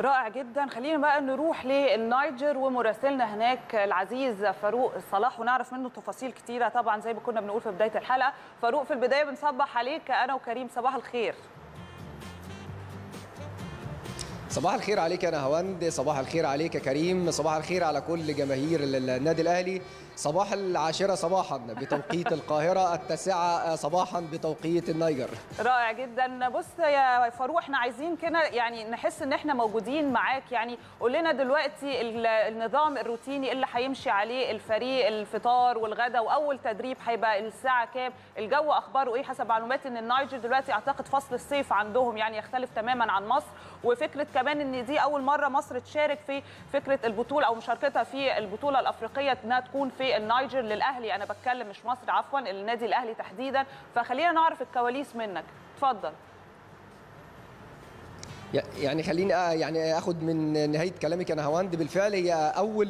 رائع جدا خلينا بقى نروح للنايجر ومراسلنا هناك العزيز فاروق صلاح ونعرف منه تفاصيل كتيره طبعا زي ما كنا بنقول في بدايه الحلقه فاروق في البدايه بنصبح عليك انا وكريم صباح الخير صباح الخير عليك يا نهاوند صباح الخير عليك يا كريم صباح الخير على كل جماهير النادي الاهلي صباح العاشرة صباحا بتوقيت القاهرة التاسعة صباحا بتوقيت النيجر رائع جدا بص يا فاروق احنا عايزين كده يعني نحس ان احنا موجودين معاك يعني قول لنا دلوقتي النظام الروتيني اللي هيمشي عليه الفريق الفطار والغدا واول تدريب هيبقى الساعة كام الجو اخباره ايه حسب معلومات ان النيجر دلوقتي اعتقد فصل الصيف عندهم يعني يختلف تماما عن مصر وفكرة كمان ان دي اول مرة مصر تشارك في فكرة البطولة او مشاركتها في البطولة الافريقية انها تكون في النايجر للاهلي انا بتكلم مش مصر عفوا النادي الاهلي تحديدا فخلينا نعرف الكواليس منك اتفضل يعني خليني يعني اخد من نهايه كلامك انا هواند بالفعل هي اول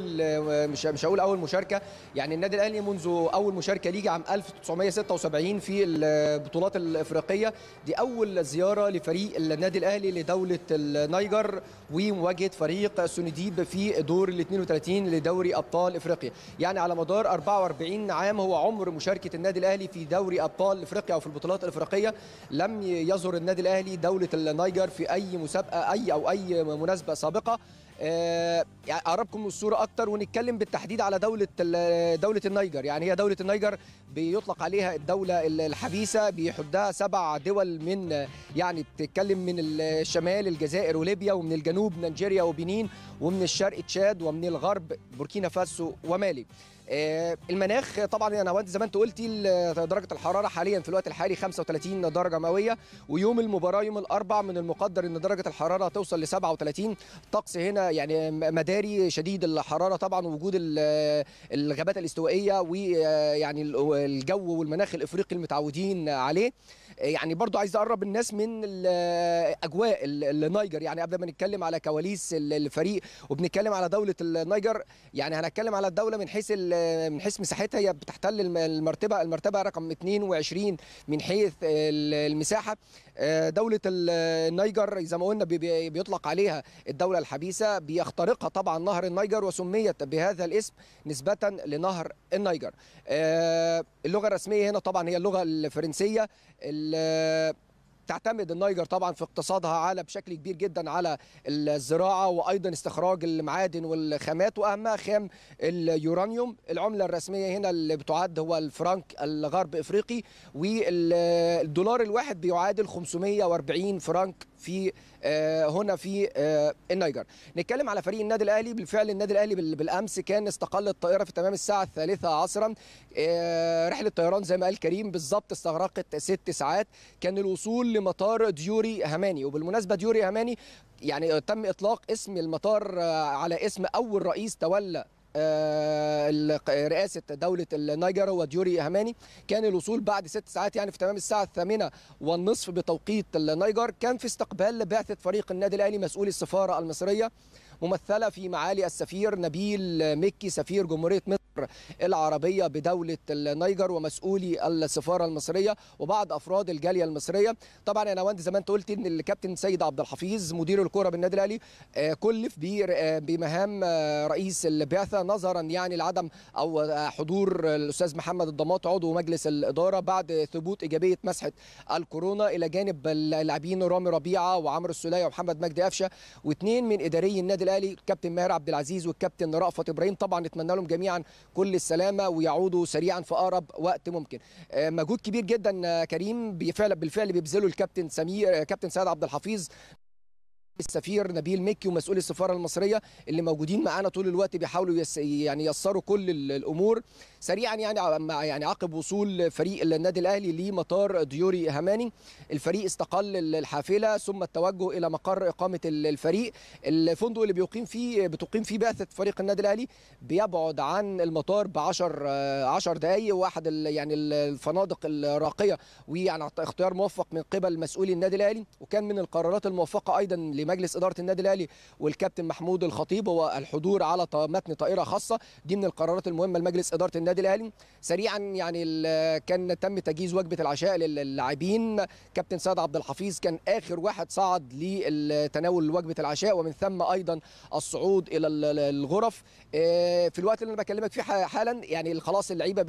مش مش هقول اول مشاركه يعني النادي الاهلي منذ اول مشاركه ليجي عام 1976 في البطولات الافريقيه دي اول زياره لفريق النادي الاهلي لدوله النيجر ومواجهه فريق سونديب في دور ال 32 لدوري ابطال افريقيا يعني على مدار 44 عام هو عمر مشاركه النادي الاهلي في دوري ابطال افريقيا او في البطولات الافريقيه لم يزور النادي الاهلي دوله النيجر في اي مسابقه اي او اي مناسبه سابقه آه، يعني اقربكم الصوره اكتر ونتكلم بالتحديد على دوله دوله النيجر يعني هي دوله النيجر بيطلق عليها الدوله الحبيسه بيحدها سبع دول من يعني بتتكلم من الشمال الجزائر وليبيا ومن الجنوب نيجيريا وبنين ومن الشرق تشاد ومن الغرب بوركينا فاسو ومالي آه، المناخ طبعا يا نواد زي ما انت قلتي آه، درجه الحراره حاليا في الوقت الحالي 35 درجه مئويه ويوم المباراه يوم الاربع من المقدر ان درجه الحراره توصل ل 37 طقس هنا يعني مداري شديد الحراره طبعا وجود آه، الغابات الاستوائيه ويعني الجو والمناخ الافريقي المتعودين عليه يعني برضو عايز اقرب الناس من اجواء النايجر يعني قبل ما نتكلم على كواليس الفريق وبنتكلم على دوله النايجر يعني هنتكلم على الدوله من حيث من حيث مساحتها هي بتحتل المرتبه المرتبه رقم 22 من حيث المساحه آه، دوله النايجر زي ما قلنا بيطلق عليها الدوله الحبيسه بيخترقها طبعا نهر النايجر وسميت بهذا الاسم نسبه لنهر النايجر آه، اللغه الرسميه هنا طبعا هي اللغه الفرنسيه تعتمد النيجر طبعا في اقتصادها على بشكل كبير جدا على الزراعه وايضا استخراج المعادن والخامات واهمها خام اليورانيوم العمله الرسميه هنا اللي بتعد هو الفرنك الغرب افريقي والدولار الواحد بيعادل 540 فرنك في آه، هنا في آه، النيجر نتكلم على فريق النادي الاهلي بالفعل النادي الاهلي بالامس كان استقل الطائره في تمام الساعه الثالثة عصرا آه، رحله طيران زي ما قال كريم بالظبط استغرقت ست ساعات كان الوصول لمطار ديوري هماني وبالمناسبه ديوري هماني يعني تم اطلاق اسم المطار على اسم اول رئيس تولى آه، رئاسه دوله النيجر وديوري هماني كان الوصول بعد ست ساعات يعني في تمام الساعه الثامنه والنصف بتوقيت النيجر كان في استقبال بعثه فريق النادي الاهلي مسؤول السفاره المصريه ممثله في معالي السفير نبيل مكي سفير جمهوريه مصر العربيه بدوله النيجر ومسؤولي السفاره المصريه وبعض افراد الجاليه المصريه طبعا يا نواند زي ما انت قلت ان الكابتن سيد عبد الحفيظ مدير الكره بالنادي الاهلي آه، كلف آه، بمهام آه، رئيس البعثه نظرا يعني لعدم او حضور الاستاذ محمد الضماط عضو مجلس الاداره بعد ثبوت ايجابيه مسحه الكورونا الى جانب اللاعبين رامي ربيعه وعمرو السليه ومحمد مجدي قفشه واثنين من اداري النادي الاهلي الكابتن ماهر عبد العزيز والكابتن رأفت ابراهيم طبعا نتمنى لهم جميعا كل السلامه ويعودوا سريعا في اقرب وقت ممكن آه، مجهود كبير جدا آه، كريم بفعل بالفعل بيبذله الكابتن سمير آه، كابتن سيد عبد الحفيظ السفير نبيل مكي ومسؤول السفاره المصريه اللي موجودين معانا طول الوقت بيحاولوا يس يعني يسروا كل الامور سريعا يعني يعني عقب وصول فريق النادي الاهلي لمطار ديوري هماني الفريق استقل الحافله ثم التوجه الى مقر اقامه الفريق الفندق اللي بيقيم فيه بتقيم فيه بعثه فريق النادي الاهلي بيبعد عن المطار ب 10 10 دقائق واحد يعني الفنادق الراقيه ويعني اختيار موفق من قبل مسؤولي النادي الاهلي وكان من القرارات الموفقه ايضا مجلس اداره النادي الاهلي والكابتن محمود الخطيب هو الحضور على متن طائره خاصه دي من القرارات المهمه لمجلس اداره النادي الاهلي سريعا يعني كان تم تجهيز وجبه العشاء للاعبين كابتن سعد عبد الحفيظ كان اخر واحد صعد لتناول وجبه العشاء ومن ثم ايضا الصعود الى الغرف آه، في الوقت اللي انا بكلمك فيه حالا يعني خلاص اللعيبه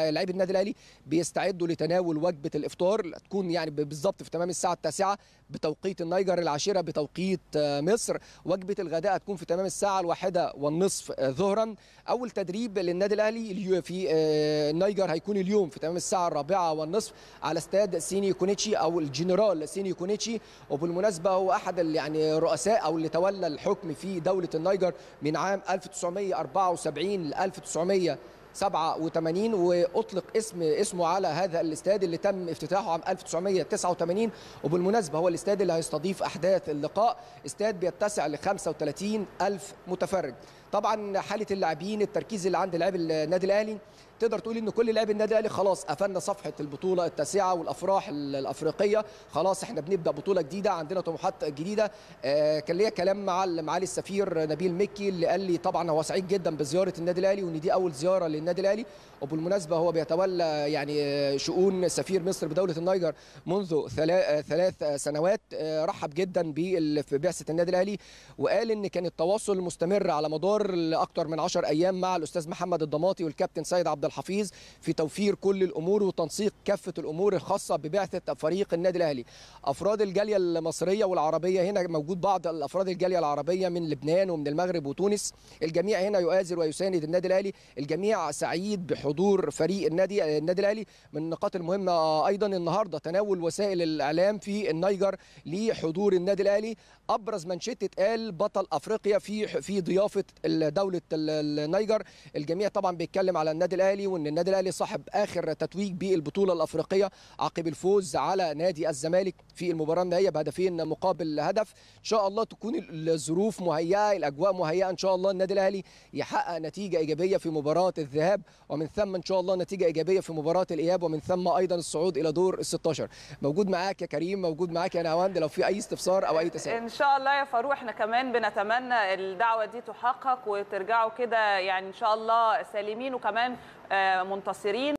لعيبه النادي الاهلي بيستعدوا لتناول وجبه الافطار تكون يعني بالظبط في تمام الساعه التاسعه بتوقيت النيجر العاشرة بتوقيت آه، مصر وجبة الغداء هتكون في تمام الساعة الواحدة والنصف آه، ظهرا أول تدريب للنادي الأهلي في آه، النيجر هيكون اليوم في تمام الساعة الرابعة والنصف على استاد سيني كونيتشي أو الجنرال سيني كونيتشي وبالمناسبة هو أحد يعني الرؤساء أو اللي تولى الحكم في دولة النيجر من عام 1974 ل 1900 87 واطلق اسم اسمه على هذا الاستاد اللي تم افتتاحه عام 1989 وبالمناسبه هو الاستاد اللي هيستضيف احداث اللقاء استاد بيتسع ل 35 الف متفرج طبعا حاله اللاعبين التركيز اللي عند لاعب النادي الاهلي تقدر تقول ان كل لاعب النادي الاهلي خلاص قفلنا صفحه البطوله التاسعه والافراح الافريقيه خلاص احنا بنبدا بطوله جديده عندنا طموحات جديده آه، كان ليا كلام مع معالي السفير نبيل مكي اللي قال لي طبعا هو سعيد جدا بزياره النادي الاهلي وان دي اول زياره للنادي الاهلي وبالمناسبه هو بيتولى يعني آه، شؤون سفير مصر بدوله النيجر منذ آه، ثلاث سنوات رحب جدا ببعثه النادي الاهلي وقال ان كان التواصل مستمر على مدار مستمر لاكثر من 10 ايام مع الاستاذ محمد الضماطي والكابتن سيد عبد الحفيظ في توفير كل الامور وتنسيق كافه الامور الخاصه ببعثه فريق النادي الاهلي افراد الجاليه المصريه والعربيه هنا موجود بعض الافراد الجاليه العربيه من لبنان ومن المغرب وتونس الجميع هنا يؤازر ويساند النادي الاهلي الجميع سعيد بحضور فريق النادي النادي الاهلي من النقاط المهمه ايضا النهارده تناول وسائل الاعلام في النيجر لحضور النادي الاهلي ابرز منشده قال بطل افريقيا في في ضيافه دوله النيجر الجميع طبعا بيتكلم على النادي الاهلي وان النادي الاهلي صاحب اخر تتويج بالبطوله الافريقيه عقب الفوز على نادي الزمالك في المباراه النهائيه بهدفين مقابل هدف ان شاء الله تكون الظروف مهيئه الاجواء مهيئه ان شاء الله النادي الاهلي يحقق نتيجه ايجابيه في مباراه الذهاب ومن ثم ان شاء الله نتيجه ايجابيه في مباراه الاياب ومن ثم ايضا الصعود الى دور ال 16 موجود معاك يا كريم موجود معاك يا نهاوند لو في اي استفسار او اي تساؤل ان شاء الله يا فاروق احنا كمان بنتمنى الدعوه دي تحقق وترجعوا كده يعني ان شاء الله سالمين وكمان آه، منتصرين